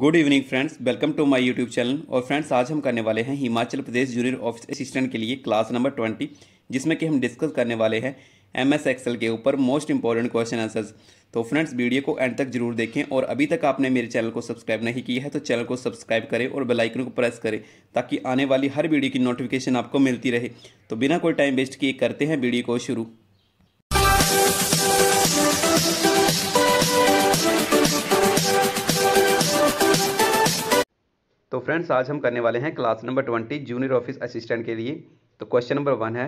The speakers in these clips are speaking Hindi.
Good evening friends welcome to my YouTube channel और फ्रेंड्स आज हम करने वाले हैं Himachal Pradesh junior office assistant के लिए क्लास नंबर ट्वेंटी जिसमें कि हम डिस्कस करने वाले हैं एम एस एक्सएल के ऊपर मोस्ट इंपॉर्टेंट क्वेश्चन आंसर्स तो फ्रेंड्स वीडियो को एंड तक जरूर देखें और अभी तक आपने मेरे चैनल को सब्सक्राइब नहीं किया है तो चैनल को सब्सक्राइब करें और बेलाइकन को प्रेस करें ताकि आने वाली हर वीडियो की नोटिफिकेशन आपको मिलती रहे तो बिना कोई टाइम वेस्ट किए करते हैं वीडियो को शुरू तो फ्रेंड्स आज हम करने वाले हैं class number twenty junior office assistant के लिए तो क्वेश्चन नंबर वन है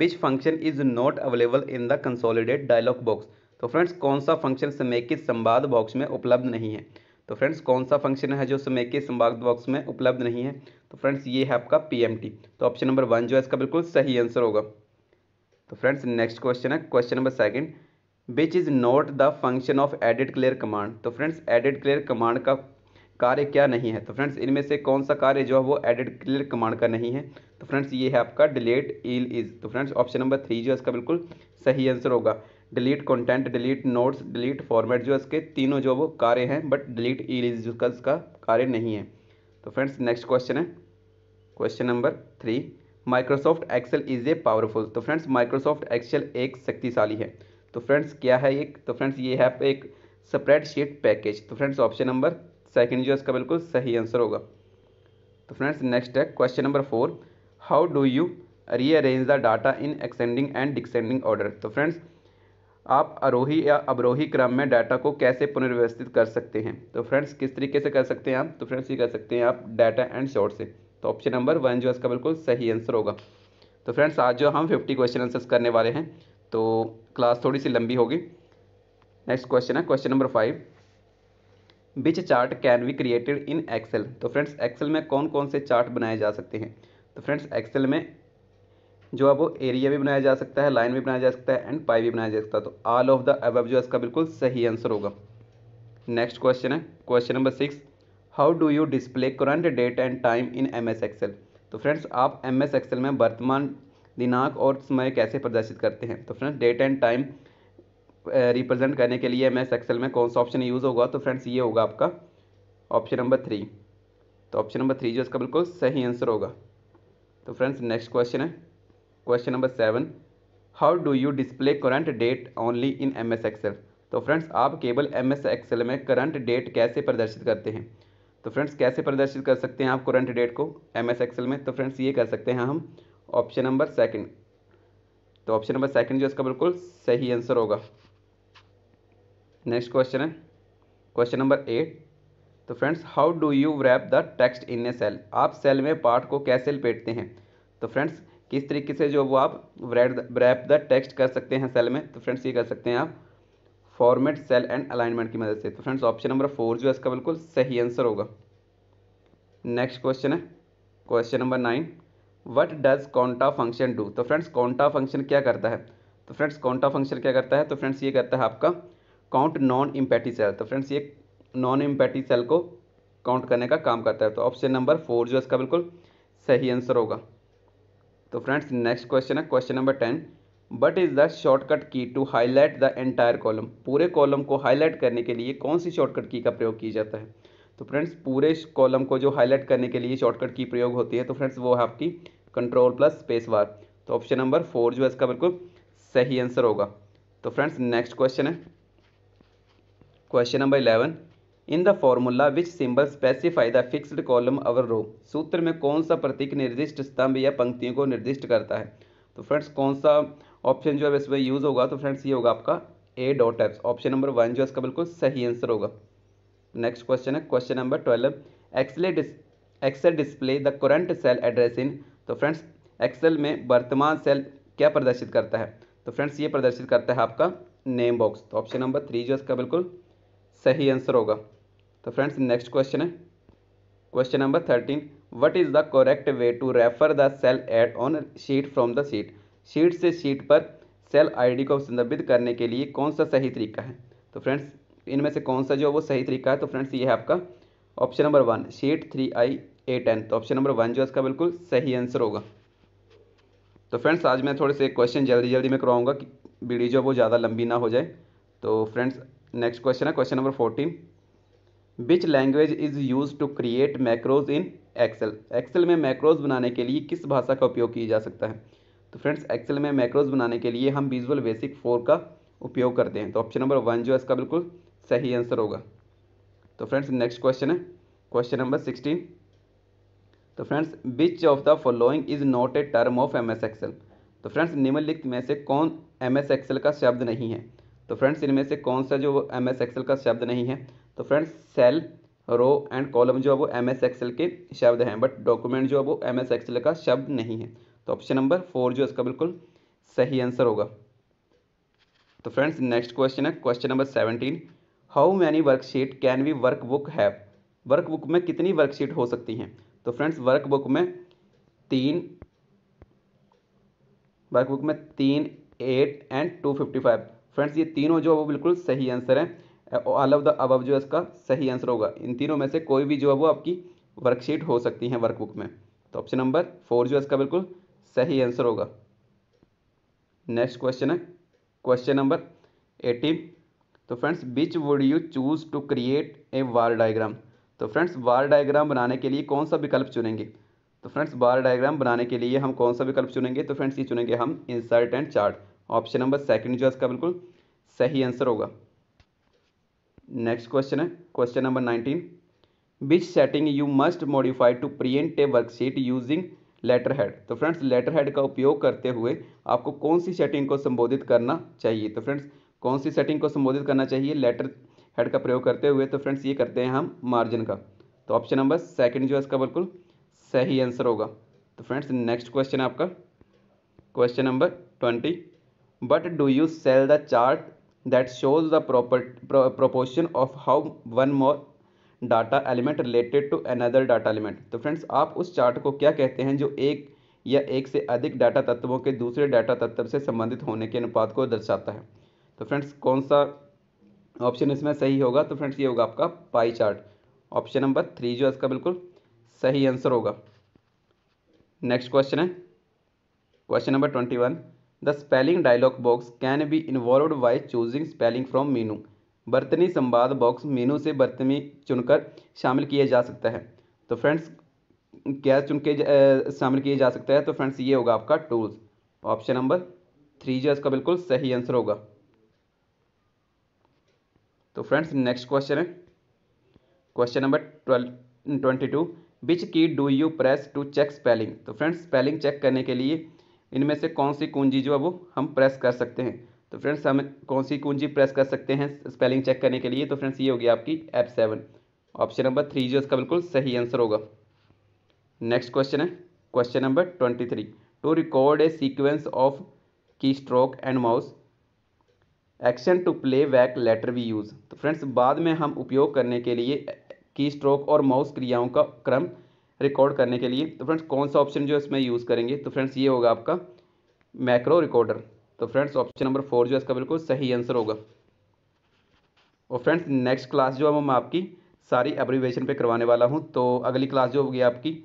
which function is not available in the consolidate dialog box तो फ्रेंड्स कौन सा फंक्शन समेकित संवाद बॉक्स में उपलब्ध नहीं है तो फ्रेंड्स कौन सा फंक्शन है जो समेकित संवाद बॉक्स में उपलब्ध नहीं है तो फ्रेंड्स ये है आपका पी तो ऑप्शन नंबर वन जो है इसका बिल्कुल सही आंसर होगा तो फ्रेंड्स नेक्स्ट क्वेश्चन है question number second which is not the function of edit clear command तो फ्रेंड्स एडिट क्लियर कमांड का कार्य क्या नहीं है तो फ्रेंड्स इनमें से कौन सा कार्य जो है वो एडेड क्लियर कमांड का नहीं है तो फ्रेंड्स ये है आपका डिलीट इल इज तो फ्रेंड्स ऑप्शन नंबर थ्री जो है इसका बिल्कुल सही आंसर होगा delete content delete notes delete format जो इसके तीनों जो वो कार्य हैं बट डिलीट इल इज का इसका कार्य नहीं है तो फ्रेंड्स नेक्स्ट क्वेश्चन है question number three Microsoft Excel is a powerful तो फ्रेंड्स माइक्रोसॉफ्ट एक्सेल एक शक्तिशाली है तो फ्रेंड्स क्या है एक तो फ्रेंड्स ये है एक शीट पैकेज तो फ्रेंड्स ऑप्शन नंबर सेकेंड जो इसका बिल्कुल सही आंसर होगा तो फ्रेंड्स नेक्स्ट है question number four how do you rearrange the data in ascending and descending order तो फ्रेंड्स आप अरोही या अवरोही क्रम में डाटा को कैसे पुनर्व्यवस्थित कर सकते हैं तो फ्रेंड्स किस तरीके से कर सकते हैं आप तो फ्रेंड्स ये कर सकते हैं आप डाटा एंड शॉर्ट से तो ऑप्शन नंबर वन जो इसका बिल्कुल सही आंसर होगा तो फ्रेंड्स आज जो हम फिफ्टी क्वेश्चन आंसर्स करने वाले हैं तो क्लास थोड़ी सी लंबी होगी नेक्स्ट क्वेश्चन है question number five which chart can be created in Excel तो फ्रेंड्स एक्सेल में कौन कौन से चार्ट बनाए जा सकते हैं तो फ्रेंड्स एक्सेल में जो है वो एरिया भी बनाया जा सकता है लाइन भी बनाया जा सकता है एंड पाई भी बनाया जा सकता है तो ऑल ऑफ द अबव जो है इसका बिल्कुल सही आंसर होगा नेक्स्ट क्वेश्चन है question number six how do you display current date and time in M S Excel तो फ्रेंड्स आप एम एस एक्सेल में वर्तमान दिनांक और समय कैसे प्रदर्शित करते हैं तो friends date and time represent करने के लिए मैथ एक्सेल में कौन सा ऑप्शन यूज़ होगा तो फ्रेंड्स ये होगा आपका ऑप्शन नंबर थ्री तो ऑप्शन नंबर थ्री जो इसका बिल्कुल सही आंसर होगा तो फ्रेंड्स नेक्स्ट क्वेश्चन है question number seven how do you display current date only in M S तो फ्रेंड्स आप केवल एम एस में करंट डेट कैसे प्रदर्शित करते हैं तो फ्रेंड्स कैसे प्रदर्शित कर सकते हैं आप करंट डेट को एम एस में तो फ्रेंड्स ये कर सकते हैं हम ऑप्शन नंबर सेकेंड तो ऑप्शन नंबर सेकेंड जो इसका बिल्कुल सही आंसर होगा नेक्स्ट क्वेश्चन है क्वेश्चन नंबर एट तो friends how do you wrap the text in a cell आप सेल में पार्ट को कैसे लपेटते हैं तो फ्रेंड्स किस तरीके से जो वो आप रैप द टेक्स्ट कर सकते हैं सेल में तो फ्रेंड्स ये कर सकते हैं आप फॉर्मेट सेल एंड अलाइनमेंट की मदद से तो फ्रेंड्स ऑप्शन नंबर फोर जो है इसका बिल्कुल सही आंसर होगा नेक्स्ट क्वेश्चन है question number nine what does counta function do तो फ्रेंड्स कौंटा फंक्शन क्या करता है तो फ्रेंड्स कौंटा फंक्शन क्या करता है तो फ्रेंड्स ये करता है आपका काउंट नॉन इम्पैटी सेल तो फ्रेंड्स ये नॉन इम्पैटी सेल को काउंट करने का काम करता है तो ऑप्शन नंबर फोर जो इसका बिल्कुल सही आंसर होगा तो फ्रेंड्स नेक्स्ट क्वेश्चन है question number ten what is the shortcut key to highlight the entire column पूरे कॉलम को हाईलाइट करने के लिए कौन सी शॉर्टकट की का प्रयोग किया जाता है तो फ्रेंड्स पूरे कॉलम को जो हाईलाइट करने के लिए शॉर्टकट की प्रयोग होती है तो फ्रेंड्स वो है आपकी कंट्रोल प्लस स्पेस बार तो ऑप्शन नंबर फोर जो है इसका बिल्कुल सही आंसर होगा तो फ्रेंड्स नेक्स्ट क्वेश्चन है question number eleven in the formula which symbol specify the fixed column or row सूत्र में कौन सा प्रतीक निर्दिष्ट स्तंभ या पंक्तियों को निर्दिष्ट करता है तो फ्रेंड्स कौन सा ऑप्शन जो है इसमें यूज़ होगा तो फ्रेंड्स ये होगा आपका A dot apps option number one जो इसका बिल्कुल सही आंसर होगा नेक्स्ट क्वेश्चन है question number twelve excel Excel display the current cell address in तो फ्रेंड्स एक्सेल में वर्तमान सेल क्या प्रदर्शित करता है तो फ्रेंड्स ये प्रदर्शित करता है आपका नेम बॉक्स तो ऑप्शन नंबर थ्री जो इसका बिल्कुल सही आंसर होगा तो फ्रेंड्स नेक्स्ट क्वेश्चन है question number thirteen what is the correct way to refer the cell add on sheet from the seat sheet से शीट पर सेल आईडी को संदर्भित करने के लिए कौन सा सही तरीका है तो फ्रेंड्स इनमें से कौन सा जो वो सही तरीका है तो फ्रेंड्स ये है आपका option number one sheet three I A ten तो ऑप्शन नंबर वन जो है इसका बिल्कुल सही आंसर होगा तो फ्रेंड्स आज मैं थोड़े से क्वेश्चन जल्दी जल्दी में करवाऊँगा कि वीडियो जो वो ज़्यादा लंबी ना हो जाए तो फ्रेंड्स नेक्स्ट क्वेश्चन है question number fourteen which language is use to create macros in Excel Excel में मैक्रोज बनाने के लिए किस भाषा का उपयोग किया जा सकता है तो फ्रेंड्स एक्सेल में मैक्रोज बनाने के लिए हम विजुअल बेसिक फोर का उपयोग करते हैं तो ऑप्शन नंबर वन जो है इसका बिल्कुल सही आंसर होगा तो फ्रेंड्स नेक्स्ट क्वेश्चन है क्वेश्चन नंबर सिक्सटीन तो friends which of the following is not a term of M S Excel तो फ्रेंड्स निम्नलिखित में से कौन एम एस एक्सेल का शब्द नहीं है तो फ्रेंड्स इनमें से कौन सा जो एम एस एक्सेल का शब्द नहीं है तो friends cell row and column जो है वो एम एस एक्सेल के शब्द हैं बट डॉक्यूमेंट जो है वो एम एस एक्सेल का शब्द नहीं है तो ऑप्शन नंबर फोर जो इसका बिल्कुल सही आंसर होगा तो फ्रेंड्स नेक्स्ट क्वेश्चन है question number seventeen how many worksheet can we workbook have workbook में कितनी वर्कशीट हो सकती हैं तो फ्रेंड्स वर्क बुक में तीन वर्क बुक में तीन eight and two fifty five friends ये तीनों जो है वो बिल्कुल सही आंसर है ऑल ऑफ द अब जो है इसका सही आंसर होगा इन तीनों में से कोई भी जो है वो आपकी वर्कशीट हो सकती है वर्कबुक में तो ऑप्शन नंबर फोर जो है इसका बिल्कुल सही आंसर होगा नेक्स्ट क्वेश्चन है क्वेश्चन नंबर एटीन तो friends which would you choose to create a bar diagram तो फ्रेंड्स वार डायग्राम बनाने के लिए कौन सा विकल्प चुनेंगे तो फ्रेंड्स बार डायग्राम बनाने के लिए हम कौन सा विकल्प चुनेंगे तो फ्रेंड्स ये चुनेंगे हम insert and chart option number second जो है इसका बिल्कुल सही आंसर होगा नेक्स्ट क्वेश्चन है question number nineteen which setting you must modify to print a worksheet using letterhead तो फ्रेंड्स लेटर हेड का उपयोग करते हुए आपको कौन सी सेटिंग को संबोधित करना चाहिए तो फ्रेंड्स कौन सी सेटिंग को संबोधित करना चाहिए लेटर हेड का प्रयोग करते हुए तो फ्रेंड्स ये करते हैं हम मार्जिन का तो ऑप्शन नंबर सेकंड जो है इसका बिल्कुल सही आंसर होगा तो फ्रेंड्स नेक्स्ट क्वेश्चन आपका question number twenty but do you sell the chart that shows the proper pro, proportion of how one more data element related to another data element तो फ्रेंड्स आप उस चार्ट को क्या कहते हैं जो एक या एक से अधिक डाटा तत्वों के दूसरे डाटा तत्व से संबंधित होने के अनुपात को दर्शाता है तो फ्रेंड्स कौन सा ऑप्शन इसमें सही होगा तो फ्रेंड्स ये होगा आपका pie chart option number three जो इसका बिल्कुल सही आंसर होगा नेक्स्ट क्वेश्चन है question number twenty one the spelling dialog box can be involve by choosing spelling from menu बर्तनी संवाद बॉक्स मीनू से बर्तनी चुनकर शामिल किया जा सकता है तो फ्रेंड्स क्या चुन के शामिल किया जा सकता है तो फ्रेंड्स ये होगा आपका टूल्स ऑप्शन नंबर थ्री जो इसका बिल्कुल सही आंसर होगा तो फ्रेंड्स नेक्स्ट क्वेश्चन है question number twelve twenty two which key do you press to check spelling तो फ्रेंड्स स्पेलिंग चेक करने के लिए इनमें से कौन सी कुंजी जो है वो हम प्रेस कर सकते हैं तो फ्रेंड्स हम कौन सी कुंजी प्रेस कर सकते हैं स्पेलिंग चेक करने के लिए तो फ्रेंड्स ये होगी आपकी F seven option number three जो इसका बिल्कुल सही आंसर होगा नेक्स्ट क्वेश्चन है question number twenty three to record a sequence of keystroke and mouse action to play back later we use तो फ्रेंड्स बाद में हम उपयोग करने के लिए की स्ट्रोक और माउस क्रियाओं का क्रम रिकॉर्ड करने के लिए तो फ्रेंड्स कौन सा ऑप्शन जो इसमें यूज़ करेंगे तो फ्रेंड्स ये होगा आपका मैक्रो रिकॉर्डर तो फ्रेंड्स ऑप्शन नंबर फोर जो है इसका बिल्कुल सही आंसर होगा और फ्रेंड्स नेक्स्ट क्लास जो है मैं आपकी सारी एब्रीवेशन पे करवाने वाला हूँ तो अगली क्लास जो होगी आपकी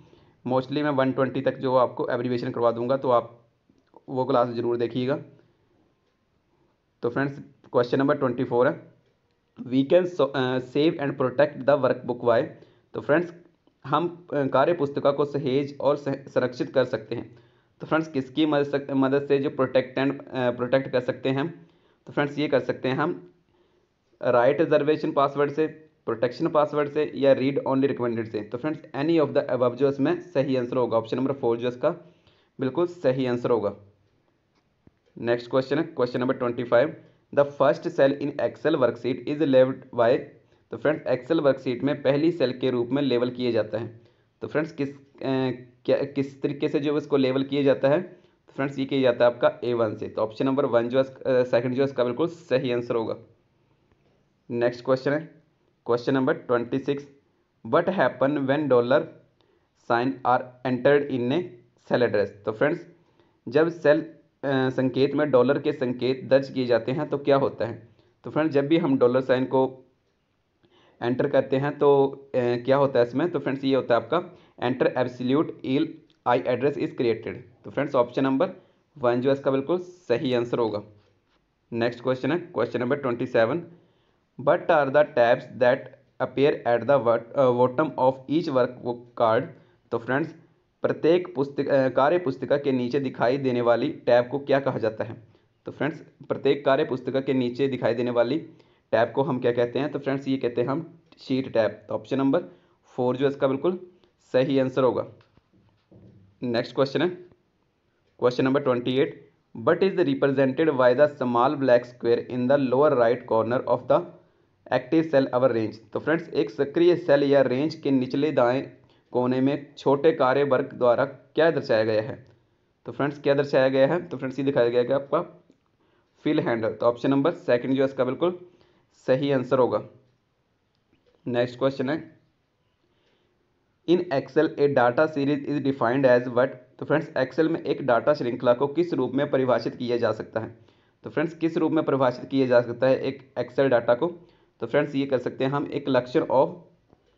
मोस्टली मैं वन ट्वेंटी तक जो आपको एब्रीवेशन करवा दूँगा तो आप वो क्लास ज़रूर देखिएगा तो friends question number twenty four है we can save and protect the workbook by तो फ्रेंड्स हम कार्य पुस्तिका को सहेज और संरक्षित कर सकते हैं तो फ्रेंड्स किसकी मदद मदद से जो प्रोटेक्ट एंड प्रोटेक्ट कर सकते हैं तो फ्रेंड्स ये कर सकते हैं हम राइट रिजर्वेशन पासवर्ड से प्रोटेक्शन पासवर्ड से या रीड ओनली रिकमेंडेड से तो friends any of the above जो इसमें सही आंसर होगा ऑप्शन नंबर फोर जो इसका बिल्कुल सही आंसर होगा नेक्स्ट क्वेश्चन है question number twenty five the first cell in Excel worksheet is labelled by तो फ्रेंड्स एक्सेल वर्कशीट में पहली सेल के रूप में लेवल किए जाता है तो फ्रेंड्स किस ए, क्या किस तरीके से जो इसको लेवल किया जाता है तो फ्रेंड्स ये किया जाता है आपका ए वन से तो ऑप्शन नंबर वन जो सेकंड जो इसका बिल्कुल सही आंसर होगा नेक्स्ट क्वेश्चन है question number twenty six what happen when dollar sign are entered in a cell address तो फ्रेंड्स जब सेल संकेत में डॉलर के संकेत दर्ज किए जाते हैं तो क्या होता है तो फ्रेंड्स जब भी हम डॉलर साइन को एंटर करते हैं तो ए, क्या होता है इसमें तो फ्रेंड्स ये होता है आपका एंटर एब्सल्यूट ईल आई एड्रेस इज क्रिएटेड तो फ्रेंड्स ऑप्शन नंबर वन जो इसका बिल्कुल सही आंसर होगा नेक्स्ट क्वेश्चन है question number twenty seven what are the tabs that appear at the bottom of each work card तो फ्रेंड्स प्रत्येक पुस्तक कार्य पुस्तिका के नीचे दिखाई देने वाली टैब को क्या कहा जाता है तो फ्रेंड्स प्रत्येक कार्य पुस्तिका के नीचे दिखाई देने वाली टैब को हम क्या कहते हैं तो फ्रेंड्स ये कहते हैं हम शीट टैब तो ऑप्शन नंबर फोर जो इसका बिल्कुल सही आंसर होगा नेक्स्ट क्वेश्चन है question number twenty eight what is represented by the small black square in the lower right corner of the active cell or range तो फ्रेंड्स एक सक्रिय सेल या रेंज के निचले दाएं कोने में छोटे कार्य वर्ग द्वारा क्या दर्शाया गया है तो फ्रेंड्स क्या दर्शाया गया है तो फ्रेंड्स ये दिखाया गया है आपका फिल हैंडल तो ऑप्शन नंबर सेकंड जो है इसका बिल्कुल सही आंसर होगा नेक्स्ट क्वेश्चन है in Excel a data series is defined as what तो फ्रेंड्स एक्सेल में एक डाटा श्रृंखला को किस रूप में परिभाषित किया जा सकता है तो फ्रेंड्स किस रूप में परिभाषित किया जा सकता है एक एक्सेल डाटा को तो फ्रेंड्स ये कर सकते हैं हम एक लक्षण ऑफ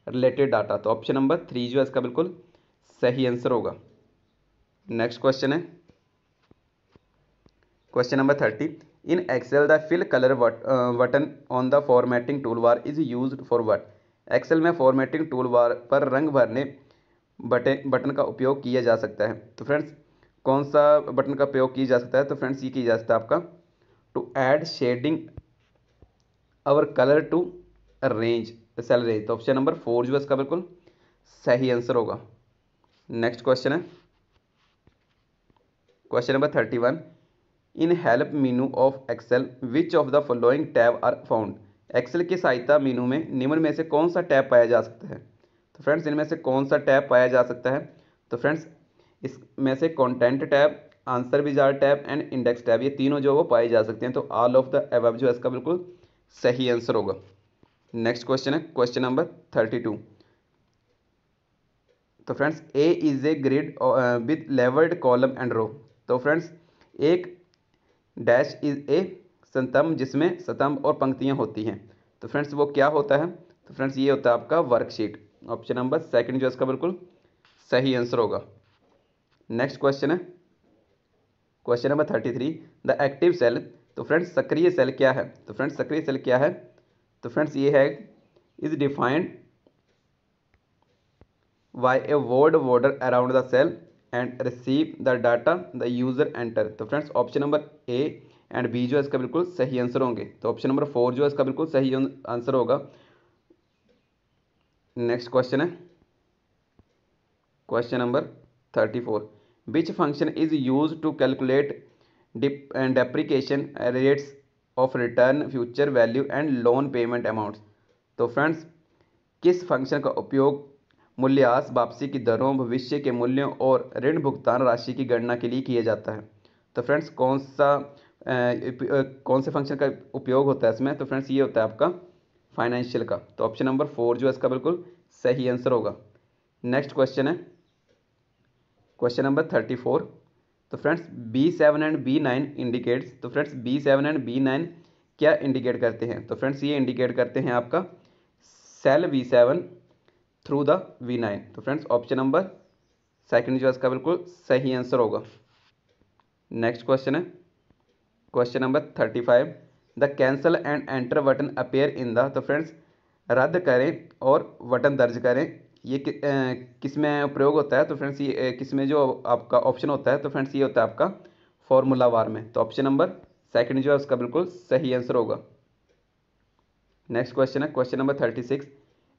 रिलेटेड डाटा तो ऑप्शन नंबर थ्री जो है इसका बिल्कुल सही आंसर होगा नेक्स्ट क्वेश्चन है question number thirty in Excel the fill colour button on the formatting toolbar is use for what Excel में फॉर्मेटिंग टूल बार पर रंग भरने बटे बटन का उपयोग किया जा सकता है तो फ्रेंड्स कौन सा बटन का प्रयोग किया जा सकता है तो फ्रेंड्स ये किया जा सकता है आपका to add shading or colour to range cell range तो ऑप्शन नंबर फोर जो है इसका बिल्कुल सही आंसर होगा नेक्स्ट क्वेश्चन है question number thirty one in help menu of Excel which of the following tab are found Excel की सहायता मीनू में निम्न में से कौन सा टैब पाया जा सकता है तो फ्रेंड्स इनमें से कौन सा टैब पाया जा सकता है तो फ्रेंड्स इसमें से content tab answer wizard tab and index tab ये तीनों जो वो पाए जा सकते हैं तो ऑल ऑफ द एवब जो है इसका बिल्कुल सही आंसर होगा नेक्स्ट क्वेश्चन है क्वेश्चन नंबर थर्टी टू तो friends a is a grid with labelled column and row तो फ्रेंड्स एक डैश इज ए संतम जिसमें स्तंभ और पंक्तियाँ होती हैं तो फ्रेंड्स वो क्या होता है तो फ्रेंड्स ये होता है आपका वर्कशीट ऑप्शन नंबर सेकंड जो इसका बिल्कुल सही आंसर होगा नेक्स्ट क्वेश्चन है question number thirty three the active cell तो फ्रेंड्स सक्रिय सेल क्या है तो फ्रेंड्स सक्रिय सेल क्या है तो फ्रेंड्स ये है is defined by a word border around the cell and receive the data the user enter तो friends option number A and B जो है इसका बिल्कुल सही आंसर होंगे तो ऑप्शन नंबर फोर जो है इसका बिल्कुल सही आंसर अं-, होगा नेक्स्ट क्वेश्चन है question number thirty four which function is use to calculate depreciation rates of return future value and loan payment amounts तो फ्रेंड्स किस फंक्शन का उपयोग मूल्यास वापसी की दरों भविष्य के मूल्यों और ऋण भुगतान राशि की गणना के लिए किया जाता है तो फ्रेंड्स कौन सा कौन से फंक्शन का उपयोग होता है इसमें तो फ्रेंड्स ये होता है आपका फाइनेंशियल का तो ऑप्शन नंबर फोर जो है इसका बिल्कुल सही आंसर होगा नेक्स्ट क्वेश्चन है क्वेश्चन नंबर थर्टी फोर तो friends B seven and B nine indicates तो friends B seven and B nine क्या इंडिकेट करते हैं तो फ्रेंड्स ये इंडिकेट करते हैं आपका cell B seven through the B nine तो फ्रेंड्स ऑप्शन नंबर सेकंड जो है इसका बिल्कुल सही आंसर होगा नेक्स्ट क्वेश्चन है question number thirty five the cancel and enter button appear in the तो फ्रेंड्स रद्द करें और बटन दर्ज करें ये कि, किस में प्रयोग होता है तो फ्रेंड्स ये किस में जो आपका ऑप्शन होता है तो फ्रेंड्स ये होता है आपका फॉर्मूला वार में तो ऑप्शन नंबर सेकंड जो है उसका बिल्कुल सही आंसर होगा नेक्स्ट क्वेश्चन है question number thirty six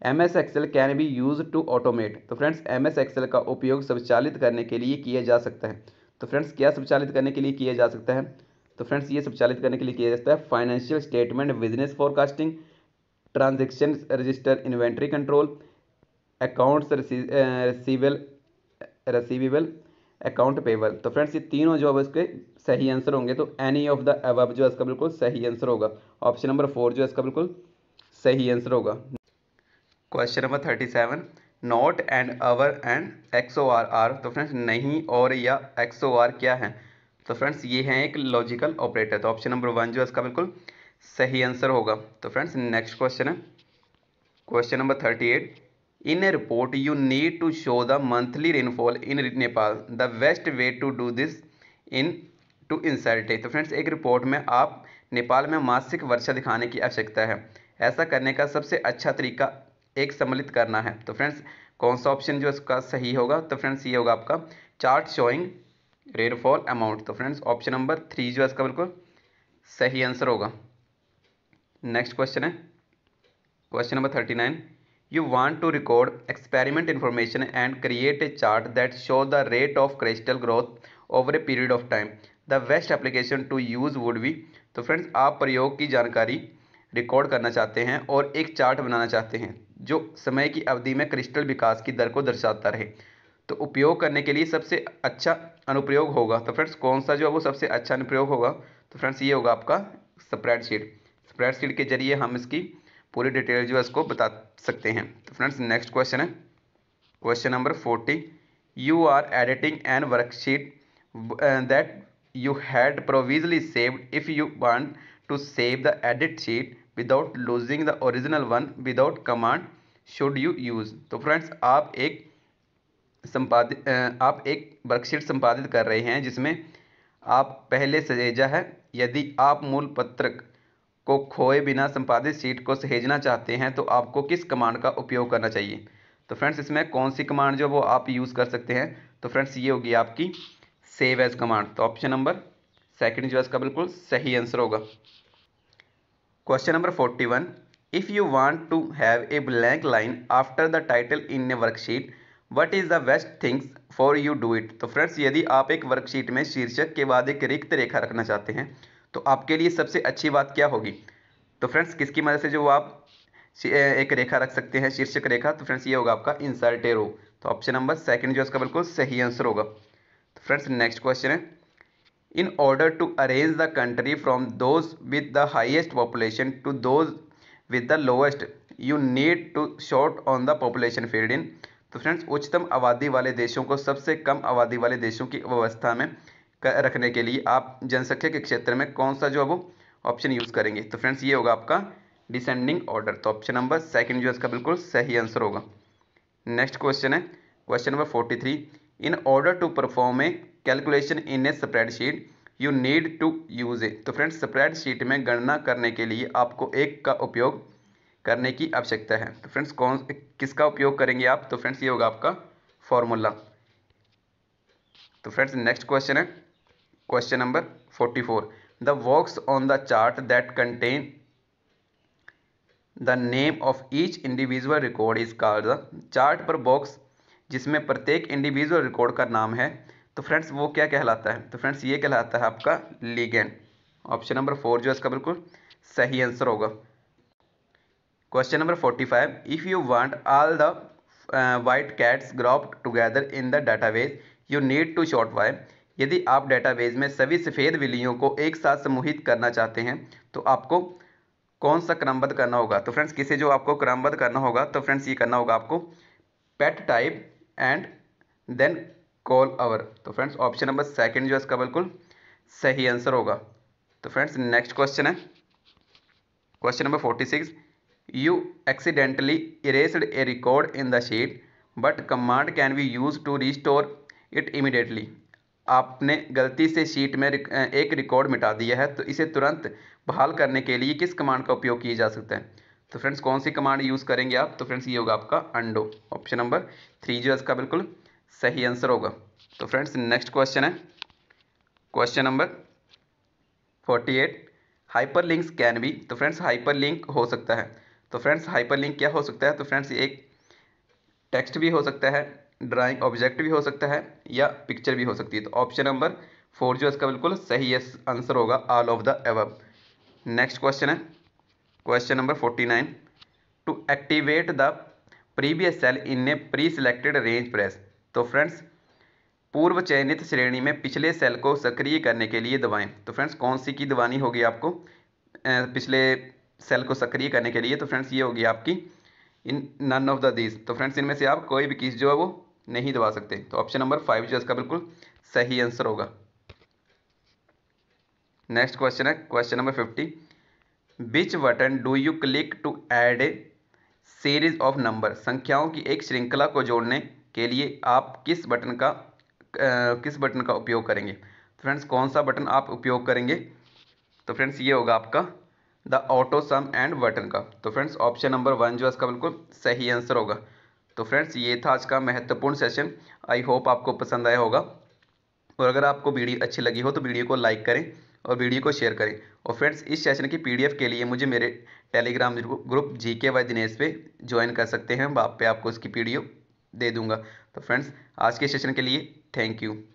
M S Excel can be use to automate तो फ्रेंड्स एम एस एक्सेल का उपयोग स्वचालित करने के लिए किया जा सकता है तो फ्रेंड्स क्या स्वचालित करने के लिए किया जा सकता है तो फ्रेंड्स ये स्वचालित करने के लिए किया जा सकता है financial statement business forecasting transaction register inventory control accounts receivable receivable account payable तो फ्रेंड्स ये तीनों जो अब इसके सही आंसर होंगे तो एनी ऑफ द अब जो है इसका बिल्कुल सही आंसर होगा ऑप्शन नंबर फोर जो है इसका बिल्कुल सही आंसर होगा question number thirty seven not and or and X O R R तो फ्रेंड्स नहीं और या एक्स ओ आर क्या है तो फ्रेंड्स ये है एक लॉजिकल ऑपरेटर तो ऑप्शन नंबर वन जो है इसका बिल्कुल सही आंसर होगा तो फ्रेंड्स नेक्स्ट क्वेश्चन है question number thirty eight in a report you need to show the monthly rainfall in Nepal the best way to do this in to insert तो फ्रेंड्स एक रिपोर्ट में आप नेपाल में मासिक वर्षा दिखाने की आवश्यकता है ऐसा करने का सबसे अच्छा तरीका एक सम्मिलित करना है तो फ्रेंड्स कौन सा ऑप्शन जो इसका सही होगा तो फ्रेंड्स ये होगा आपका चार्ट शोइंग रेनफॉल अमाउंट तो फ्रेंड्स ऑप्शन नंबर थ्री जो है इसका बिल्कुल सही आंसर होगा नेक्स्ट क्वेश्चन है question number thirty nine you want to record experiment information and create a chart that show the rate of crystal growth over a period of time the best application to use would be तो फ्रेंड्स आप प्रयोग की जानकारी रिकॉर्ड करना चाहते हैं और एक चार्ट बनाना चाहते हैं जो समय की अवधि में क्रिस्टल विकास की दर को दर्शाता रहे तो उपयोग करने के लिए सबसे अच्छा अनुप्रयोग होगा तो फ्रेंड्स कौन सा जो है वो सबसे अच्छा अनुप्रयोग होगा तो फ्रेंड्स ये होगा आपका स्प्रेड शीट स्प्रेड शीट के जरिए हम इसकी पूरी डिटेल जो है इसको बता सकते हैं तो फ्रेंड्स नेक्स्ट क्वेश्चन है question number forty you are editing an worksheet that you had previously saved if you want to save the edit sheet without losing the original one without command should you use तो फ्रेंड्स आप एक संपादित आप एक वर्कशीट संपादित कर रहे हैं जिसमें आप पहले सहेजा है यदि आप मूल पत्रक को खोए बिना संपादित सीट को सहेजना चाहते हैं तो आपको किस कमांड का उपयोग करना चाहिए तो फ्रेंड्स इसमें कौन सी कमांड जो वो आप यूज़ कर सकते हैं तो फ्रेंड्स ये होगी आपकी सेव एज कमांड तो ऑप्शन नंबर सेकंड जो है इसका बिल्कुल सही आंसर होगा number forty 41. If you want to have a blank line after the title in a worksheet what is the best things for you do it तो फ्रेंड्स यदि आप एक वर्कशीट में शीर्षक के बाद एक रिक्त रेखा रखना चाहते हैं तो आपके लिए सबसे अच्छी बात क्या होगी तो फ्रेंड्स किसकी मदद से जो आप एक रेखा रख सकते हैं शीर्षक रेखा तो फ्रेंड्स ये होगा आपका इंसर्टे रो तो ऑप्शन नंबर सेकंड जो इसका बिल्कुल सही आंसर होगा तो फ्रेंड्स नेक्स्ट क्वेश्चन है in order to arrange the country from those with the highest population to those with the lowest you need to short on the population field in तो फ्रेंड्स उच्चतम आबादी वाले देशों को सबसे कम आबादी वाले देशों की व्यवस्था में रखने के लिए आप जनसंख्या के क्षेत्र में कौन सा जो अब ऑप्शन यूज़ करेंगे तो फ्रेंड्स ये होगा आपका डिसेंडिंग ऑर्डर तो ऑप्शन नंबर सेकंड जो इसका बिल्कुल सही आंसर होगा नेक्स्ट क्वेश्चन है question number forty three in order to perform a calculation in a spreadsheet you need to use a तो फ्रेंड्स स्प्रेडशीट में गणना करने के लिए आपको एक का उपयोग करने की आवश्यकता है तो फ्रेंड्स कौन किसका उपयोग करेंगे आप तो फ्रेंड्स ये होगा आपका फॉर्मूला तो फ्रेंड्स नेक्स्ट क्वेश्चन है question number forty four the box on the chart that contain the name of each individual record is called the chart पर बॉक्स जिसमें प्रत्येक इंडिविजुअल रिकॉर्ड का नाम है तो फ्रेंड्स वो क्या कहलाता है तो फ्रेंड्स ये कहलाता है आपका लीगेंड ऑप्शन नंबर फोर जो है इसका बिल्कुल सही आंसर होगा question number forty five if you want all the white cats group together in the database you need to sort by यदि आप डेटाबेस में सभी सफ़ेद बिल्लियों को एक साथ समूहित करना चाहते हैं तो आपको कौन सा क्रमबद्ध करना होगा तो फ्रेंड्स किसे जो आपको क्रमबद्ध करना होगा तो फ्रेंड्स ये करना होगा आपको pet type and then colour तो फ्रेंड्स ऑप्शन नंबर सेकंड जो है इसका बिल्कुल सही आंसर होगा तो फ्रेंड्स नेक्स्ट क्वेश्चन है question number forty six you accidentally erased a record in the sheet but command can be use to restore it immediately आपने गलती से शीट में एक रिकॉर्ड मिटा दिया है तो इसे तुरंत बहाल करने के लिए किस कमांड का उपयोग किया जा सकता है तो फ्रेंड्स कौन सी कमांड यूज़ करेंगे आप तो फ्रेंड्स ये होगा आपका अंडो ऑप्शन नंबर थ्री जो है इसका बिल्कुल सही आंसर होगा तो फ्रेंड्स नेक्स्ट क्वेश्चन है question number forty eight hyperlinks can be तो फ्रेंड्स हाइपर लिंक हो सकता है तो फ्रेंड्स हाइपर लिंक क्या हो सकता है तो फ्रेंड्स एक टेक्स्ट भी हो सकता है ड्राइंग ऑब्जेक्ट भी हो सकता है या पिक्चर भी हो सकती है तो ऑप्शन नंबर फोर जो इसका बिल्कुल सही आंसर होगा all of the above next question है question number forty nine to activate the previous cell in a pre selected range press तो फ्रेंड्स पूर्व चयनित श्रेणी में पिछले सेल को सक्रिय करने के लिए दवाएं तो फ्रेंड्स कौन सी की दवानी होगी आपको पिछले सेल को सक्रिय करने के लिए तो फ्रेंड्स ये होगी आपकी इन नन ऑफ द दीज तो फ्रेंड्स इनमें से आप कोई भी किस जो है वो नहीं दवा सकते तो ऑप्शन नंबर फाइव जो इसका बिल्कुल सही आंसर होगा नेक्स्ट क्वेश्चन है question number fifty which button do you click to add a series of number संख्याओं की एक श्रृंखला को जोड़ने के लिए आप किस बटन का किस बटन का उपयोग करेंगे फ्रेंड्स कौन सा बटन आप उपयोग करेंगे तो फ्रेंड्स ये होगा आपका the auto sum and button का तो फ्रेंड्स ऑप्शन नंबर वन जो है इसका बिल्कुल सही आंसर होगा तो फ्रेंड्स ये था आज का महत्वपूर्ण सेशन आई होप आपको पसंद आया होगा और अगर आपको वीडियो अच्छी लगी हो तो वीडियो को लाइक करें और वीडियो को शेयर करें और फ्रेंड्स इस सेशन की पीडीएफ के लिए मुझे मेरे टेलीग्राम ग्रुप जी के वाई दिनेश पे ज्वाइन कर सकते हैं वहाँ पे आपको इसकी पीडीएफ दे दूँगा तो फ्रेंड्स आज के सेशन के लिए थैंक यू